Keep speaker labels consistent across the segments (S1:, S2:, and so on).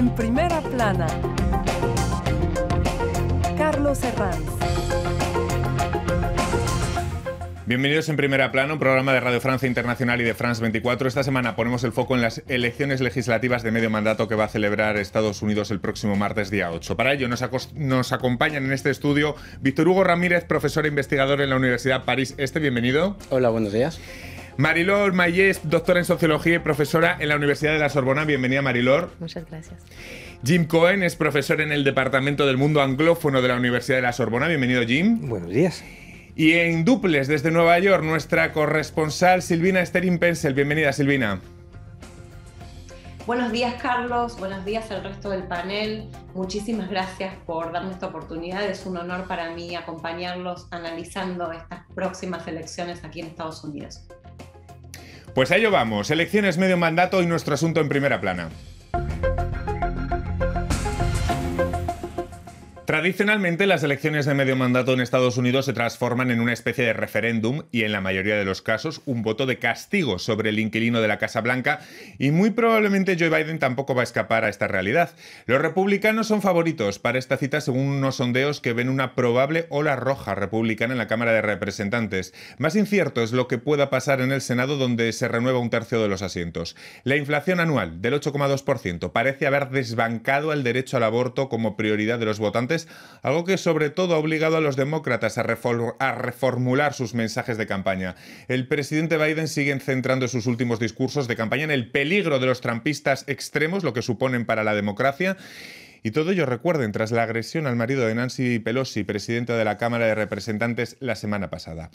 S1: En primera plana, Carlos Herranz.
S2: Bienvenidos en Primera Plana, un programa de Radio Francia Internacional y de France 24. Esta semana ponemos el foco en las elecciones legislativas de medio mandato que va a celebrar Estados Unidos el próximo martes día 8. Para ello nos, acompañan en este estudio Víctor Hugo Ramírez, profesor e investigador en la Universidad París. Este, bienvenido. Hola, buenos días. Marilor Mayes, doctora en Sociología y profesora en la Universidad de la Sorbona. Bienvenida, Marilor. Muchas gracias. Jim Cohen es profesor en el Departamento del Mundo Anglófono de la Universidad de la Sorbona. Bienvenido, Jim. Buenos días. Y en duples desde Nueva York, nuestra corresponsal Silvina Sterin Pensel. Bienvenida, Silvina.
S3: Buenos días, Carlos. Buenos días al resto del panel. Muchísimas gracias por darme esta oportunidad. Es un honor para mí acompañarlos analizando estas próximas elecciones aquí en Estados Unidos.
S2: Pues a ello vamos. Elecciones medio mandato y nuestro asunto en primera plana. Tradicionalmente, las elecciones de medio mandato en Estados Unidos se transforman en una especie de referéndum y, en la mayoría de los casos, un voto de castigo sobre el inquilino de la Casa Blanca. Y muy probablemente Joe Biden tampoco va a escapar a esta realidad. Los republicanos son favoritos para esta cita según unos sondeos que ven una probable ola roja republicana en la Cámara de Representantes. Más incierto es lo que pueda pasar en el Senado, donde se renueva un tercio de los asientos. La inflación anual del 8,2% parece haber desbancado el derecho al aborto como prioridad de los votantes algo que sobre todo ha obligado a los demócratas a, reformular sus mensajes de campaña. El presidente Biden sigue centrando sus últimos discursos de campaña en el peligro de los trampistas extremos, lo que suponen para la democracia. Y todo ello, recuerden, tras la agresión al marido de Nancy Pelosi, presidenta de la Cámara de Representantes, la semana pasada.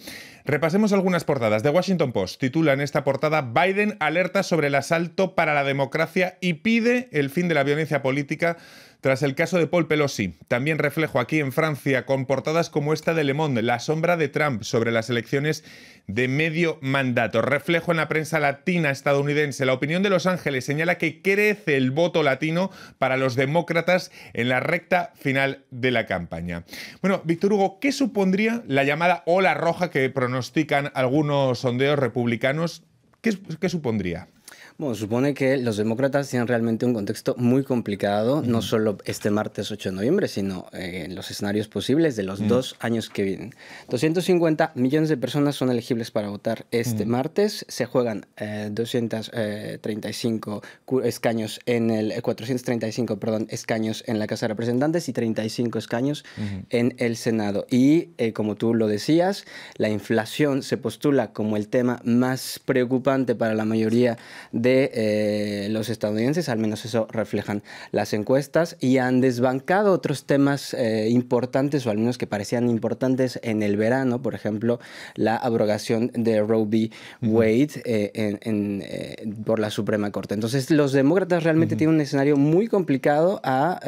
S2: Repasemos algunas portadas. The Washington Post titula en esta portada Biden alerta sobre el asalto para la democracia y pide el fin de la violencia política tras el caso de Paul Pelosi, también reflejo aquí en Francia con portadas como esta de Le Monde, la sombra de Trump sobre las elecciones de medio mandato. Reflejo en la prensa latina estadounidense. La opinión de Los Ángeles señala que crece el voto latino para los demócratas en la recta final de la campaña. Bueno, Víctor Hugo, ¿qué supondría la llamada ola roja que pronostican algunos sondeos republicanos? ¿Qué, qué supondría? Bueno, supone que los
S4: demócratas tienen realmente un contexto muy complicado, no solo este martes 8 de noviembre, sino eh, en los escenarios posibles de los dos años que vienen. 250 millones de personas son elegibles para votar este martes. Se juegan 235 eh, eh, escaños en el 435, perdón, escaños en la Casa de Representantes y 35 escaños en el Senado. Y como tú lo decías, la inflación se postula como el tema más preocupante para la mayoría de de eh, los estadounidenses, al menos eso reflejan las encuestas, y han desbancado otros temas eh, importantes, o al menos que parecían importantes en el verano, por ejemplo, la abrogación de Roe v. Wade eh, por la Suprema Corte. Entonces, los demócratas realmente tienen un escenario muy complicado a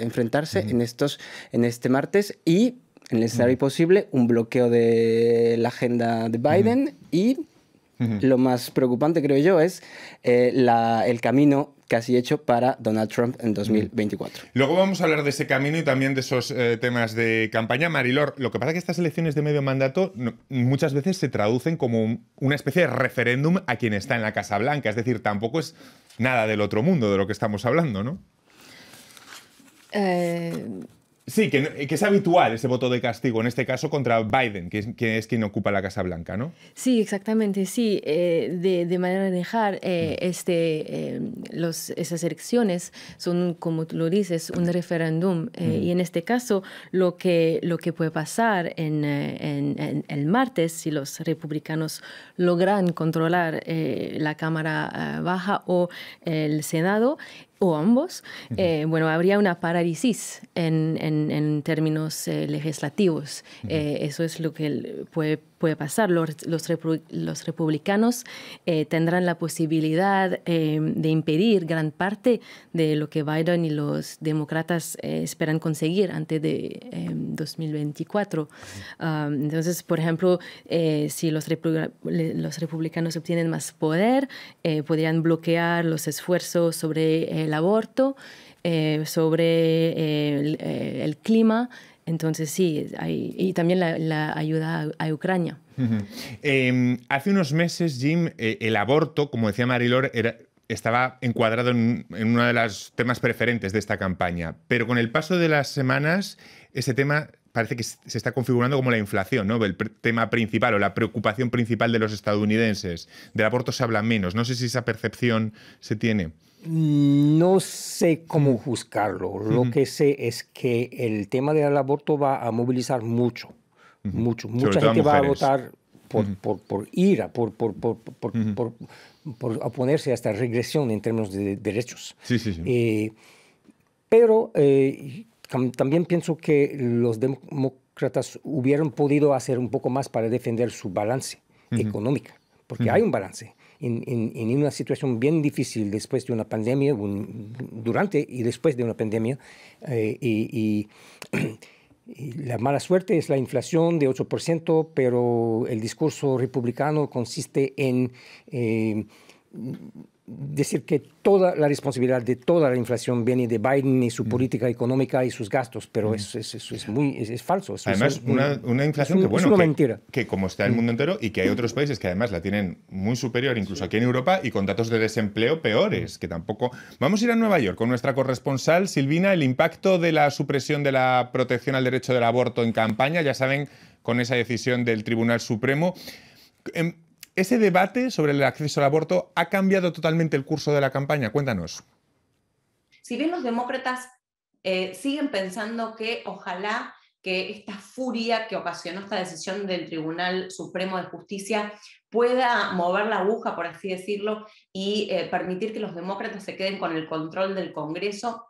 S4: enfrentarse en, estos, en este martes y en el escenario posible, un bloqueo de la agenda de Biden y lo más preocupante, creo yo, es eh, la, el camino casi hecho para Donald Trump en 2024.
S2: Luego vamos a hablar de ese camino y también de esos eh, temas de campaña. Marilor, lo que pasa es que estas elecciones de medio mandato muchas veces se traducen como una especie de referéndum a quien está en la Casa Blanca. Es decir, tampoco es nada del otro mundo de lo que estamos hablando, ¿no? Eh, Sí, que, es habitual ese voto de castigo, en este caso contra Biden, que es, quien ocupa la Casa Blanca, ¿no?
S1: Sí, exactamente, sí. Eh, de, manera de dejar eh, mm. este, eh, esas elecciones son, como tú lo dices, un referéndum. Mm. Y en este caso, lo que, lo que puede pasar en el martes, si los republicanos logran controlar la Cámara Baja o el Senado, o ambos, eh, bueno, habría una parálisis en, en, términos eh, legislativos. Eh, eso es lo que puede, puede pasar. Los, los, republicanos tendrán la posibilidad de impedir gran parte de lo que Biden y los demócratas esperan conseguir antes de 2024. Ah, entonces, por ejemplo, si los, los republicanos obtienen más poder, podrían bloquear los esfuerzos sobre el aborto, eh, sobre eh, eh, el, clima. Entonces sí, y también la, ayuda a, Ucrania.
S2: Em, hace unos meses, Jim, el aborto, como decía Marilor, estaba encuadrado en, en, uno de los temas preferentes de esta campaña, pero con el paso de las semanas ese tema parece que se está configurando como la inflación, ¿no? El tema principal o la preocupación principal de los estadounidenses. Del aborto se habla menos. No sé si esa percepción se tiene.
S5: Mm, no sé cómo mm. juzgarlo. Lo que sé es que el tema del aborto va a movilizar mucho,
S2: mucho. Mucha gente va a votar
S5: por, ira, por, oponerse a esta regresión en términos de, derechos. Sí, sí, sí. Eh, pero eh, también pienso que los demócratas hubieran podido hacer un poco más para defender su balance económico, porque hay un balance. En, una situación bien difícil después de una pandemia, durante y después de una pandemia, eh, y, la mala suerte es la inflación de 8%, pero el discurso republicano consiste en eh, decir que toda la responsabilidad de toda la inflación viene de Biden y su mm. política económica y sus gastos,
S2: pero mm. eso, es, es muy es, falso. además, una, una, inflación que, bueno, mentira. que como está el mm. mundo entero y que hay otros países que además la tienen muy superior, incluso aquí en Europa, y con datos de desempleo peores, que tampoco... Vamos a ir a Nueva York con nuestra corresponsal, Silvina, el impacto de la supresión de la protección al derecho del aborto en campaña, ya saben, con esa decisión del Tribunal Supremo. Em, ese debate sobre el acceso al aborto ha cambiado totalmente el curso de la campaña. Cuéntanos.
S3: Si bien los demócratas eh, siguen pensando que ojalá que esta furia que ocasionó esta decisión del Tribunal Supremo de Justicia pueda mover la aguja, por así decirlo, y eh, permitir que los demócratas se queden con el control del Congreso.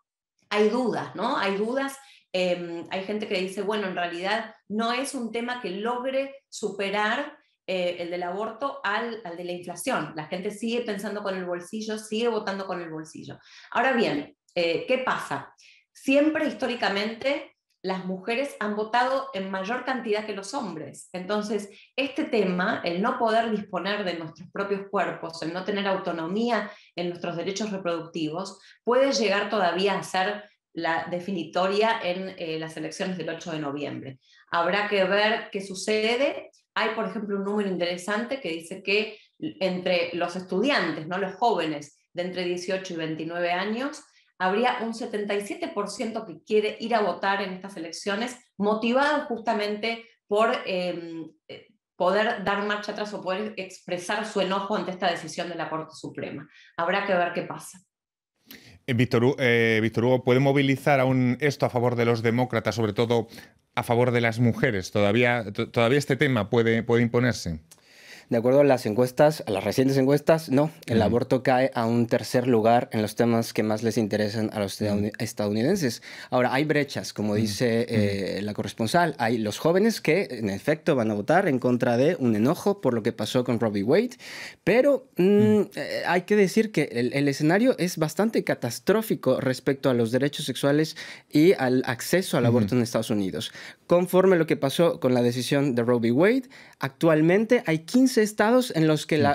S3: Hay dudas, ¿no? Hay dudas. Em, hay gente que dice, bueno, en realidad no es un tema que logre superar eh, el del aborto al, de la inflación. La gente sigue pensando con el bolsillo, sigue votando con el bolsillo. Ahora bien, eh, ¿qué pasa? Siempre históricamente las mujeres han votado en mayor cantidad que los hombres. Entonces, este tema, el no poder disponer de nuestros propios cuerpos, el no tener autonomía en nuestros derechos reproductivos, puede llegar todavía a ser la definitoria en eh, las elecciones del 8 de noviembre. Habrá que ver qué sucede hay, por ejemplo, un número interesante que dice que entre los estudiantes, ¿no? los jóvenes de entre 18 y 29 años, habría un 77% que quiere ir a votar en estas elecciones, motivado justamente por em, eh, poder dar marcha atrás o poder expresar su enojo ante esta decisión de la Corte Suprema. Habrá que ver qué pasa.
S2: Eh, eh, Víctor, Hugo, ¿puede movilizar aún esto a favor de los demócratas, sobre todo a favor de las mujeres? ¿Todavía, todavía este tema puede, puede imponerse?
S4: De acuerdo a las encuestas, a las recientes encuestas, no, el aborto cae a un tercer lugar en los temas que más les interesan a los estadounidenses. Ahora, hay brechas, como dice eh, la corresponsal, hay los jóvenes que en efecto van a votar en contra de un enojo por lo que pasó con Robbie Wade, pero mm, eh, hay que decir que el, el, escenario es bastante catastrófico respecto a los derechos sexuales y al acceso al aborto en Estados Unidos. Conforme lo que pasó con la decisión de Robbie Wade, actualmente hay 15 estados en los que mm.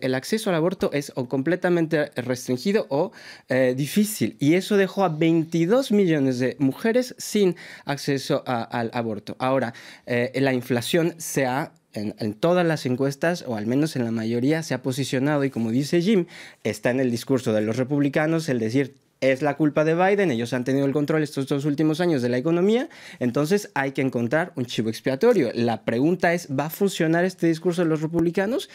S4: el, acceso al aborto es o completamente restringido o eh, difícil. Y eso dejó a 22 millones de mujeres sin acceso al aborto. Ahora, eh, la inflación se ha en, en, todas las encuestas, o al menos en la mayoría, se ha posicionado y como dice Jim, está en el discurso de los republicanos el decir es la culpa de Biden, ellos han tenido el control estos dos últimos años de la economía, entonces hay que encontrar un chivo expiatorio. La pregunta es, ¿va a funcionar este discurso de los republicanos?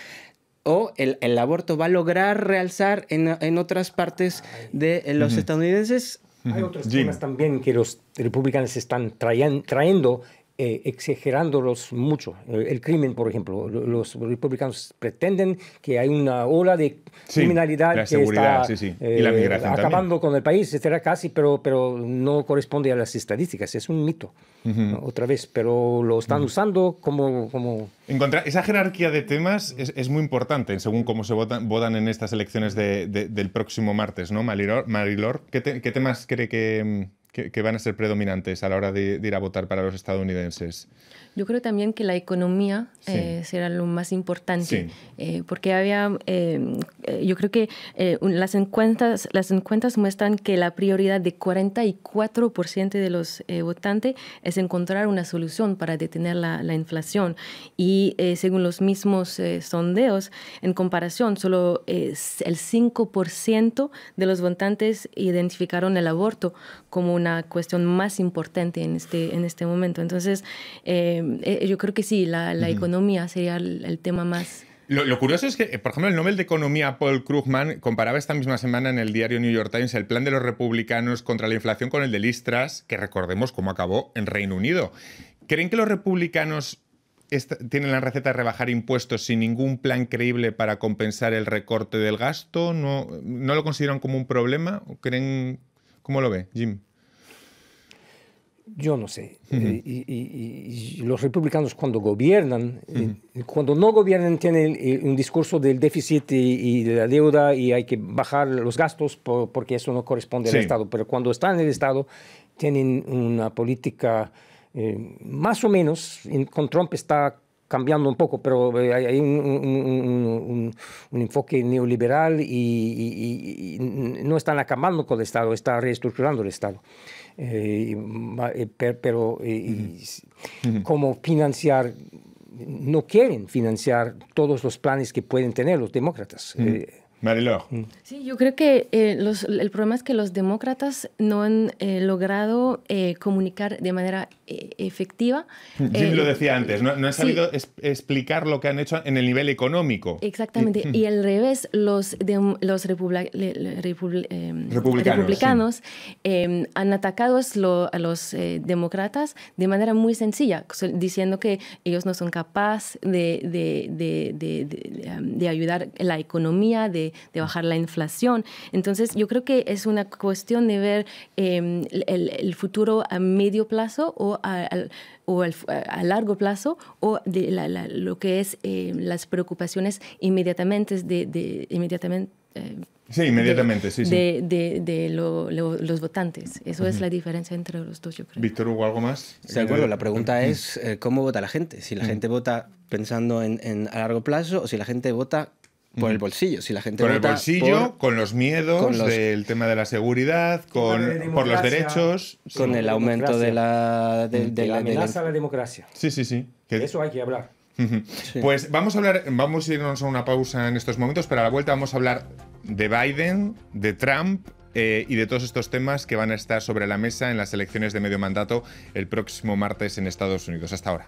S4: ¿O el, aborto va a lograr realzar en,
S5: otras partes
S4: de eh, los estadounidenses? Hay otros temas
S5: también que los republicanos están trayendo eh, exagerándolos mucho. Eh, el crimen, por ejemplo, los republicanos pretenden que hay una ola de criminalidad que está eh, acabando con el país, etcétera, casi, pero, pero no corresponde a las estadísticas. Es un mito, otra vez, pero lo están usando como... como...
S2: Encontrar, esa jerarquía de temas es, es, muy importante según cómo se votan, votan en estas elecciones de, del próximo martes, ¿no? Marilor, ¿qué, ¿qué temas cree que, mm, que, van a ser predominantes a la hora de ir a votar para los estadounidenses?
S1: Yo creo también que la economía eh, será lo más importante, eh, porque había, eh, yo creo que las, encuestas, las encuestas muestran que la prioridad de 44% de los votantes es encontrar una solución para detener la, inflación. Y según los mismos sondeos, en comparación, solo el 5% de los votantes identificaron el aborto como una cuestión más importante en este, en este momento. Entonces, eh, eh, yo creo que sí, la, economía sería el, tema más...
S2: Lo, curioso es que, eh, por ejemplo, el Nobel de Economía Paul Krugman comparaba esta misma semana en el diario New York Times el plan de los republicanos contra la inflación con el de Listras, que recordemos cómo acabó en Reino Unido. ¿Creen que los republicanos tienen la receta de rebajar impuestos sin ningún plan creíble para compensar el recorte del gasto? ¿No, no lo consideran como un problema? ¿Creen, ¿Cómo lo ve, Jim? yo no sé. Eh, y,
S5: los republicanos cuando gobiernan, eh, cuando no gobiernan, tienen eh, un discurso del déficit y, de la deuda y hay que bajar los gastos porque eso no corresponde al Estado. Pero cuando están en el Estado, tienen una política más o menos, con Trump está cambiando un poco, pero eh, hay un, enfoque neoliberal y, no están acabando con el Estado, están reestructurando el Estado. Eh, eh, pero como financiar no quieren financiar todos los planes que pueden tener los demócratas.
S2: Marilor. Mm. Sí,
S1: yo creo que eh, el problema es que los demócratas no han eh, logrado eh, comunicar de manera efectiva. Jim lo decía
S2: antes, no, no han sabido explicar lo que han hecho en el nivel económico.
S1: Exactamente, y, al revés, los, los republicanos, em, han atacado a los demócratas de manera muy sencilla, diciendo que ellos no son capaces de, de, de ayudar la economía, de de, bajar la inflación. Entonces, yo creo que es una cuestión de ver em, el, futuro a medio plazo o a, largo plazo o de lo que es em, las preocupaciones inmediatamente de, inmediatamente
S2: inmediatamente,
S1: los votantes. Eso es la diferencia entre los dos, yo creo.
S4: Víctor ¿hubo ¿algo más? de acuerdo la pregunta mm. es eh, cómo vota la gente. Si la mm. gente vota pensando en, en, a largo plazo o si la gente vota por el bolsillo, si la gente Por el bolsillo, con los
S5: miedos
S2: del tema de la seguridad, con, por los derechos. Con el aumento de la, de, la, amenaza a
S5: la democracia.
S2: Sí, sí, sí. De
S5: Eso hay que hablar. Pues
S2: vamos a hablar, vamos a irnos a una pausa en estos momentos, pero a la vuelta vamos a hablar de Biden, de Trump eh, y de todos estos temas que van a estar sobre la mesa en las elecciones de medio mandato el próximo martes en Estados Unidos. Hasta ahora.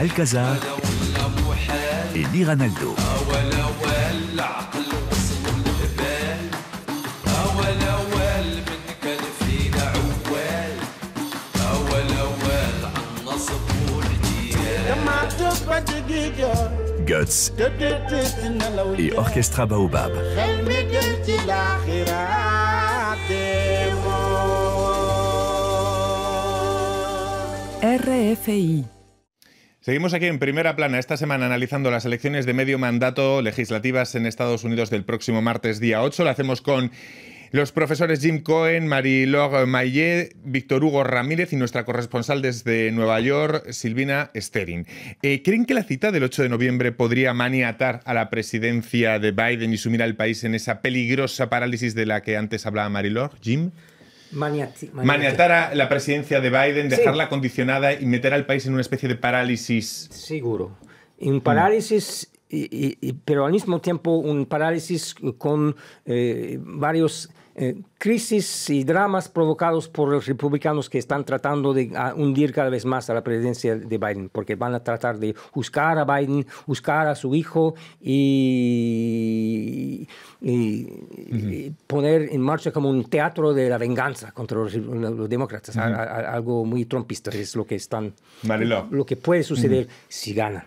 S1: الكازار اللي رونالدو
S2: Guts et Orchestra Baobab.
S5: RFI
S2: Seguimos aquí en primera plana esta semana analizando las elecciones de medio mandato legislativas en Estados Unidos del próximo martes día 8. Lo hacemos con los profesores Jim Cohen, Marie-Laure Maillet, Víctor Hugo Ramírez y nuestra corresponsal desde Nueva York, Silvina Sterling. Eh, ¿Creen que la cita del 8 de noviembre podría maniatar a la presidencia de Biden y sumir al país en esa peligrosa parálisis de la que antes hablaba Marie-Laure? Jim
S5: maniatar
S2: a la presidencia de Biden, dejarla condicionada y meter al país en una especie de parálisis. Seguro. Un parálisis, pero al mismo tiempo un
S5: parálisis con eh, varios eh, crisis y dramas provocados por los republicanos que están tratando de ah, hundir cada vez más a la presidencia de Biden, porque van a tratar de buscar a Biden, buscar a su hijo y, poner en marcha como un teatro de la venganza contra los, demócratas, algo muy trumpista es lo que están, lo que puede suceder si gana.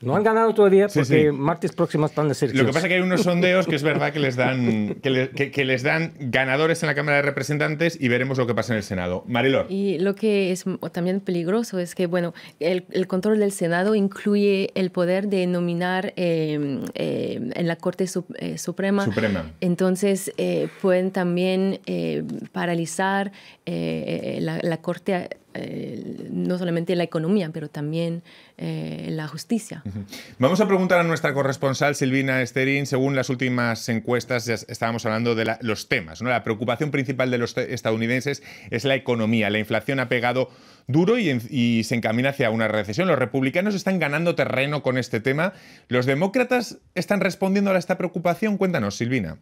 S5: No han ganado todavía porque martes próximas están de ser. Lo que pasa es que hay unos
S2: sondeos que es verdad que les dan que, les dan ganadores en la Cámara de Representantes y veremos lo que pasa en el Senado. Marilor.
S1: Y lo que es también peligroso es que bueno el, control del Senado incluye el poder de nominar em, em, en la Corte eh, Suprema. Suprema. Entonces eh, pueden también eh, paralizar la, la Corte no solamente la economía, pero también eh, la justicia.
S2: Vamos a preguntar a nuestra corresponsal Silvina Esterín, según las últimas encuestas ya estábamos hablando de los temas, la preocupación principal de los estadounidenses es la economía, la inflación ha pegado duro y se encamina hacia una recesión, los republicanos están ganando terreno con este tema, los demócratas están respondiendo a esta preocupación, cuéntanos Silvina.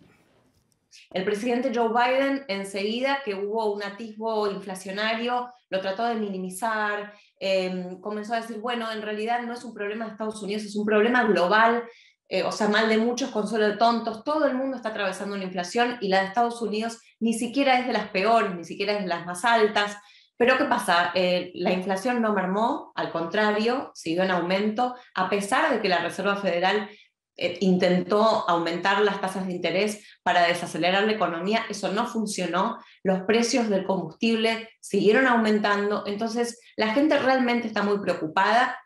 S3: El presidente Joe Biden, enseguida que hubo un atisbo inflacionario, lo trató de minimizar, em, comenzó a decir, bueno, en realidad no es un problema de Estados Unidos, es un problema global, eh, o sea, mal de muchos, consuelo de tontos, todo el mundo está atravesando una inflación y la de Estados Unidos ni siquiera es de las peores, ni siquiera es de las más altas. Pero ¿qué pasa? Eh, la inflación no mermó, al contrario, siguió en aumento, a pesar de que la Reserva Federal eh, intentó aumentar las tasas de interés para desacelerar la economía, eso no funcionó, los precios del combustible siguieron aumentando, entonces la gente realmente está muy preocupada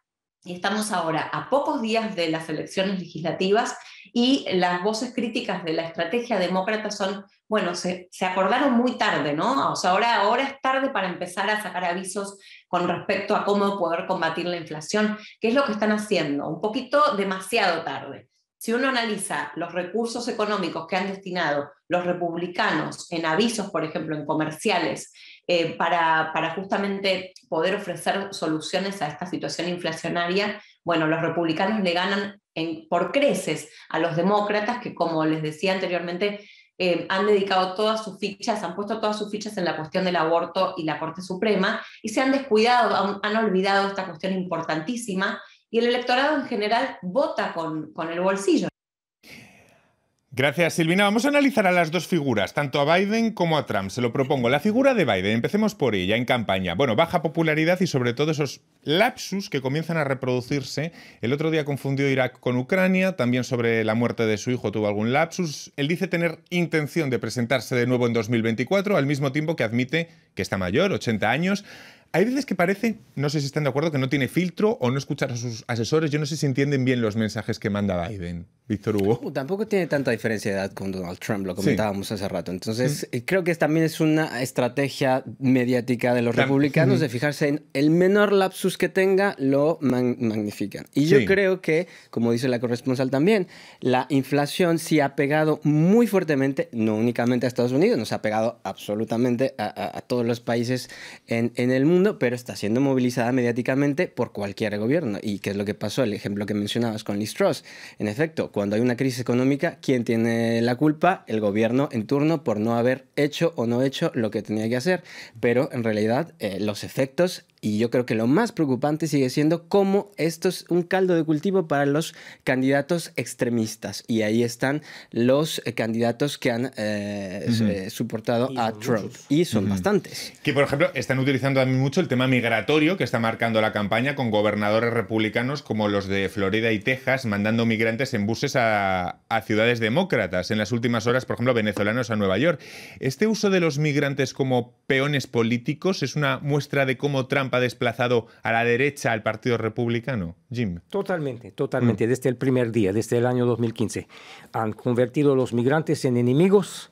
S3: y estamos ahora a pocos días de las elecciones legislativas y las voces críticas de la estrategia demócrata son, bueno, se, acordaron muy tarde, ¿no? O sea, ahora, ahora es tarde para empezar a sacar avisos con respecto a cómo poder combatir la inflación, que es lo que están haciendo, un poquito demasiado tarde. Si uno analiza los recursos económicos que han destinado los republicanos en avisos, por ejemplo, en comerciales, eh, para, justamente poder ofrecer soluciones a esta situación inflacionaria, bueno, los republicanos le ganan por creces a los demócratas que, como les decía anteriormente, eh, han dedicado todas sus fichas, han puesto todas sus fichas en la cuestión del aborto y la Corte Suprema y se han descuidado, han olvidado esta cuestión importantísima y el electorado en general vota con, el bolsillo.
S2: Gracias, Silvina. Vamos a analizar a las dos figuras, tanto a Biden como a Trump. Se lo propongo. La figura de Biden, empecemos por ella en campaña. Bueno, baja popularidad y sobre todo esos lapsus que comienzan a reproducirse. El otro día confundió Irak con Ucrania, también sobre la muerte de su hijo tuvo algún lapsus. Él dice tener intención de presentarse de nuevo en 2024, al mismo tiempo que admite que está mayor, 80 años. Hay veces que parece, no sé si están de acuerdo, que no tiene filtro o no escuchar a sus asesores. Yo no sé si entienden bien los mensajes que manda Biden. Víctor Hugo.
S4: Uh, tampoco tiene tanta diferencia de edad con Donald Trump, lo comentábamos hace rato. Entonces, eh, creo que también es una estrategia mediática de los republicanos de fijarse en el menor lapsus que tenga, lo magnifican. Y yo creo que, como dice la corresponsal también, la inflación sí ha pegado muy fuertemente, no únicamente a Estados Unidos, nos ha pegado absolutamente a, todos los países en el mundo, pero está siendo movilizada mediáticamente por cualquier gobierno. ¿Y qué es lo que pasó? El ejemplo que mencionabas con Liz Truss. En efecto, cuando hay una crisis económica, ¿quién tiene la culpa? El gobierno en turno por no haber hecho o no hecho lo que tenía que hacer. Pero en realidad eh, los efectos y yo creo que lo más preocupante sigue siendo cómo esto es un caldo de cultivo para los candidatos extremistas. Y ahí están
S2: los eh, candidatos que han eh, eh, soportado a Trump. Y son bastantes. Que, por ejemplo, están utilizando a mucho el tema migratorio que está marcando la campaña con gobernadores republicanos como los de Florida y Texas mandando migrantes en buses a, a ciudades demócratas. En las últimas horas, por ejemplo, venezolanos a Nueva York. Este uso de los migrantes como peones políticos es una muestra de cómo Trump ha desplazado a la derecha al Partido Republicano, Jim?
S5: Totalmente, totalmente, mm. desde el primer día, desde el año 2015. Han convertido a los migrantes en enemigos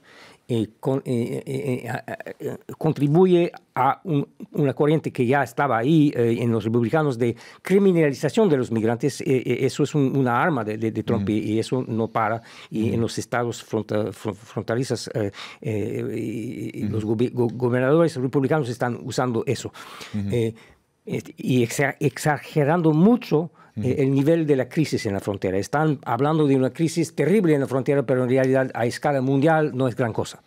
S5: eh, eh, eh, contribuye a una corriente que ya estaba ahí en los republicanos de criminalización de los migrantes. eso es una arma de, Trump y, eso no para. Y en los estados frontalizas, los gobernadores republicanos están usando eso. Este, y exagerando mucho eh, el nivel de la crisis en la frontera. Están hablando de una crisis terrible en la frontera, pero
S2: en realidad a escala mundial no es gran cosa.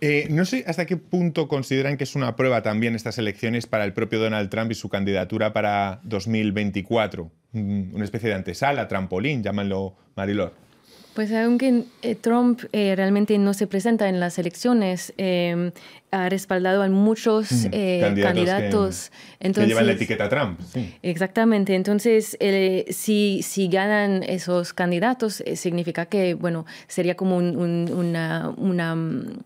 S2: Eh, no sé hasta qué punto consideran que es una prueba también estas elecciones para el propio Donald Trump y su candidatura para 2024. Mm, una especie de antesala, trampolín, llámanlo Marilor.
S1: Pues aunque eh, Trump realmente no se presenta en las elecciones, ha respaldado a muchos mm, eh, candidatos, Que, Entonces, llevan la etiqueta Trump. Exactamente. Entonces, eh, si, si ganan esos candidatos, eh, significa que, bueno, sería como una, una, mm,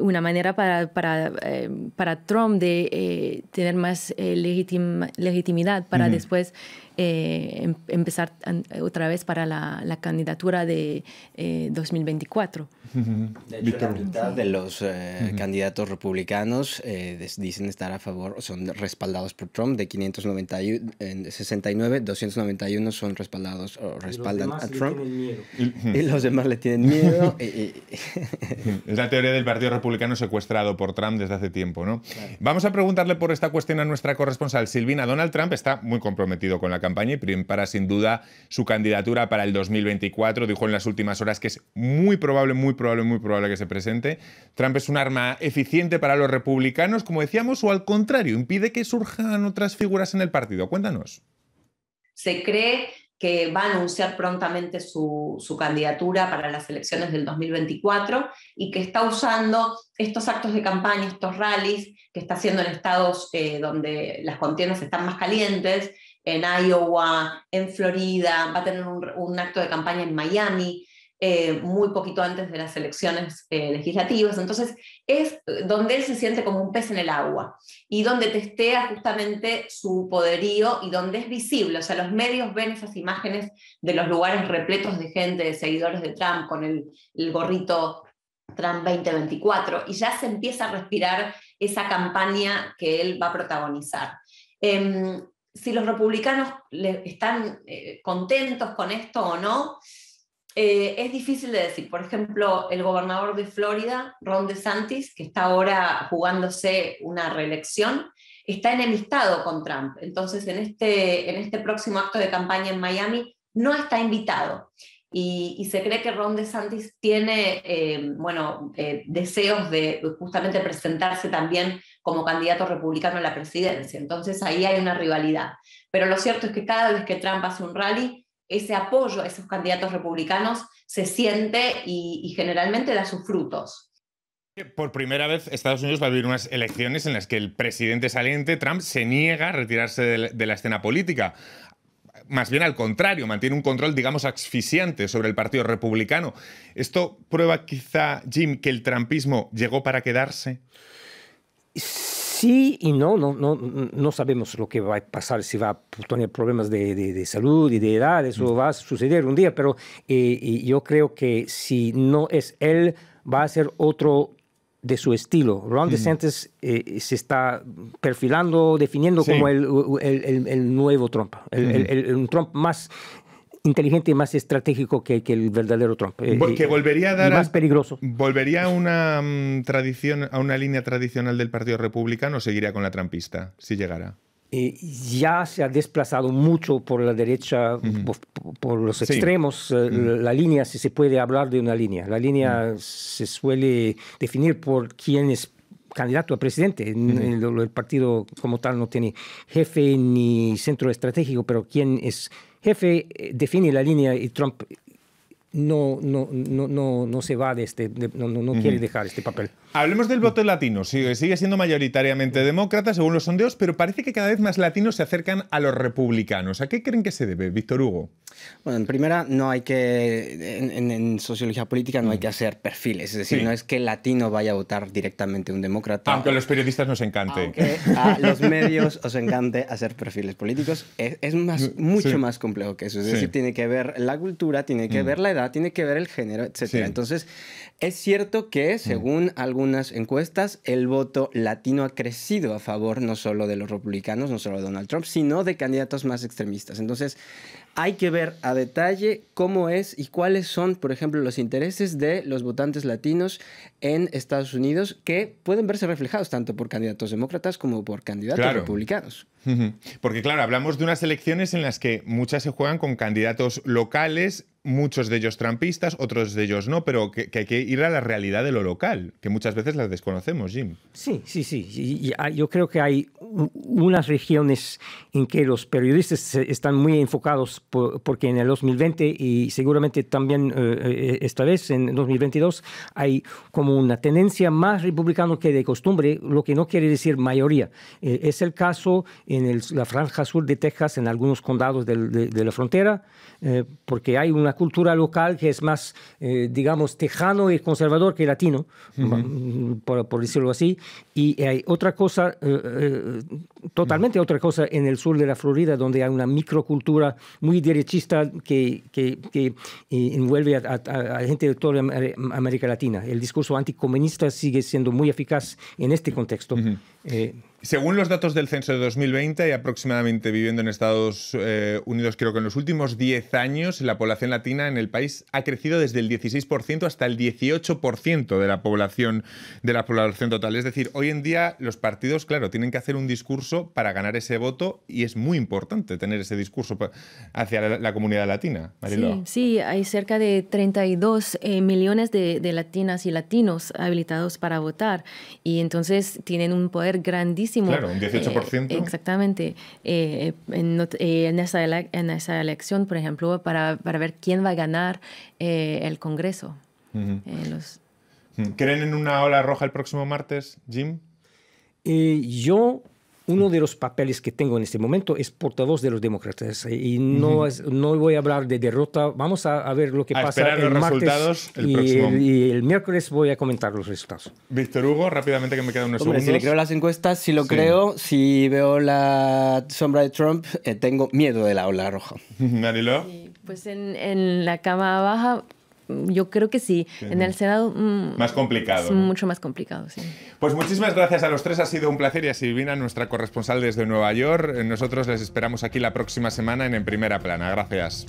S1: una, manera para, para, para Trump de tener más legitimidad para después em, empezar otra vez para la, candidatura de 2024.
S4: De los candidatos republicanos eh, dicen estar a favor, son respaldados por Trump, de 569, 69
S2: 291 son respaldados o respaldan a Trump.
S4: Y los demás le tienen miedo.
S2: es la teoría del Partido Republicano secuestrado por Trump desde hace tiempo, ¿no? Vamos a preguntarle por esta cuestión a nuestra corresponsal Silvina. Donald Trump está muy comprometido con la campaña y prepara sin duda su candidatura para el 2024. Dijo en las últimas horas que es muy probable, muy probable, muy probable que se presente. Trump es un arma eficiente para los republicanos, como decíamos, o al contrario, impide que surjan otras figuras en el partido? Cuéntanos.
S3: Se cree que va a anunciar prontamente su, candidatura para las elecciones del 2024 y que está usando estos actos de campaña, estos rallies que está haciendo en estados eh, donde las contiendas están más calientes, en Iowa, en Florida, va a tener un acto de campaña en Miami, eh, muy poquito antes de las elecciones eh, legislativas. Entonces, es donde él se siente como un pez en el agua y donde testea justamente su poderío y donde es visible. O sea, los medios ven esas imágenes de los lugares repletos de gente, de seguidores de Trump, con el, gorrito Trump 2024, y ya se empieza a respirar esa campaña que él va a protagonizar. Em, si los republicanos están eh, contentos con esto o no, eh, es difícil de decir. Por ejemplo, el gobernador de Florida, Ron DeSantis, que está ahora jugándose una reelección, está enemistado con Trump. Entonces, en este, en este próximo acto de campaña en Miami, no está invitado. Y, se cree que Ron DeSantis tiene eh, bueno, eh, deseos de justamente presentarse también como candidato republicano a la presidencia. Entonces ahí hay una rivalidad. Pero lo cierto es que cada vez que Trump hace un rally, ese apoyo a esos candidatos republicanos se siente y, generalmente da sus frutos.
S2: Eh, por primera vez Estados Unidos va a vivir unas elecciones en las que el presidente saliente, Trump, se niega a retirarse de la escena política más bien al contrario, mantiene un control, digamos, asfixiante sobre el Partido Republicano. ¿Esto prueba quizá, Jim, que el trumpismo llegó para quedarse?
S5: sí y no, no, no, no sabemos lo que va a pasar, si va a tener problemas de, salud y de edad, eso mm. va a suceder un día, pero eh, yo creo que si no es él, va a ser otro de su estilo. Ron mm. DeSantis eh, se está perfilando, definiendo como el, el, nuevo Trump, el,
S2: Trump más inteligente y más estratégico que, que el verdadero Trump. Porque eh, volvería a dar. más peligroso. Volvería a una, mm, tradición, a una línea tradicional del Partido Republicano o seguiría con la trampista, si llegara. Eh, ya se ha desplazado mucho por
S5: la derecha, por, los extremos, eh, la, línea, si se puede hablar de una línea. La línea se suele definir por quién es candidato a presidente. el partido como tal no tiene jefe ni centro estratégico, pero quién es jefe eh, define la línea y Trump no, no, no, no,
S2: no se va de este, no, no, quiere dejar este papel. Hablemos del voto latino. Sigue, sigue siendo mayoritariamente demócrata, según los sondeos, pero parece que cada vez más latinos se acercan a los republicanos. ¿A qué creen que se debe, Víctor Hugo? Bueno, en primera, no hay que, en, sociología política
S4: no hay mm. que hacer perfiles. Es decir, no es que el latino vaya a votar directamente un demócrata. Aunque
S2: a los periodistas nos encante. a los medios
S4: os encante hacer perfiles políticos. Es, más, mucho más complejo que eso. Es decir, tiene que ver la cultura, tiene que mm. ver la edad tiene que ver el género, etc. Entonces, es cierto que, mm. según algunas encuestas, el voto latino ha crecido a favor no solo de los republicanos, no solo de Donald Trump, sino de candidatos más extremistas. Entonces, hay que ver a detalle cómo es y cuáles son, por ejemplo, los intereses de los votantes latinos en Estados Unidos que pueden verse reflejados tanto por candidatos
S2: demócratas como por candidatos republicanos. Porque claro, hablamos de unas elecciones en las que muchas se juegan con candidatos locales muchos de ellos trampistas, otros de ellos no, pero que, hay que ir a la realidad de lo local, que muchas veces las desconocemos, Jim. Sí, sí, sí.
S5: Ah, yo creo que hay unas regiones en que los periodistas están muy enfocados porque en el 2020 y seguramente también eh, eh, esta vez, en 2022, hay como una tendencia más republicana que de costumbre, lo que no quiere decir mayoría. Eh, es el caso en la franja sur de Texas, en algunos condados de la frontera. Eh, porque hay una cultura local que es más, eh, digamos, tejano y conservador que latino, mm, por, decirlo así. Y hay otra cosa, eh, totalmente otra cosa en el sur de la Florida, donde hay una microcultura muy derechista que, que, que envuelve a, la gente de toda América Latina. El discurso anticomunista sigue siendo muy eficaz en este contexto.
S2: Según los datos del censo de 2020, y aproximadamente viviendo en Estados eh, Unidos, creo que en los últimos 10 años, la población latina en el país ha crecido desde el 16% hasta el 18% de la población de la población total. Es decir, hoy en día los partidos, claro, tienen que hacer un discurso para ganar ese voto y es muy importante tener ese discurso hacia la, comunidad latina.
S1: Sí, hay cerca de 32 eh, millones de latinas y latinos habilitados para votar y entonces tienen un poder grandísimo Claro, un 18%. Eh, exactamente. Eh, eh, en, esa en, esa elección, por ejemplo, para, para ver quién va a ganar el Congreso.
S2: los... ¿Creen en una ola roja el próximo martes, Jim?
S5: yo uno de los papeles que tengo en este momento es portavoz de los demócratas eh, y no, no voy a hablar de derrota. Vamos a, ver lo que pasa esperar el los martes resultados el y, próximo. El, y, el, miércoles voy a comentar los resultados. Víctor Hugo, rápidamente que me quedan unos segundos. Si le creo las encuestas, si lo creo,
S4: si veo la sombra de Trump, eh, tengo miedo de la ola roja.
S2: Marilo.
S1: pues en, en la cama baja yo creo que sí. En el Senado... Mm, más complicado. Mucho más complicado, sí.
S2: Pues muchísimas gracias a los tres, ha sido un placer. Y a Silvina, nuestra corresponsal desde Nueva York. Nosotros les esperamos aquí la próxima semana en En Primera Plana. Gracias.